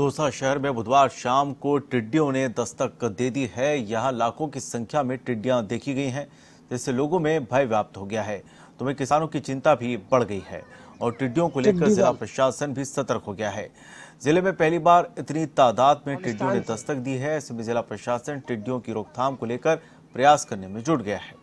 दौसा शहर में बुधवार शाम को टिड्डियों ने दस्तक दे दी है यहाँ लाखों की संख्या में टिड्डियाँ देखी गई हैं जिससे लोगों में भय व्याप्त हो गया है तो वहीं किसानों की चिंता भी बढ़ गई है और टिड्डियों को लेकर जिला प्रशासन भी सतर्क हो गया है जिले में पहली बार इतनी तादाद में टिड्डियों ने दस्तक दी है इसमें जिला प्रशासन टिड्डियों की रोकथाम को लेकर प्रयास करने में जुट गया है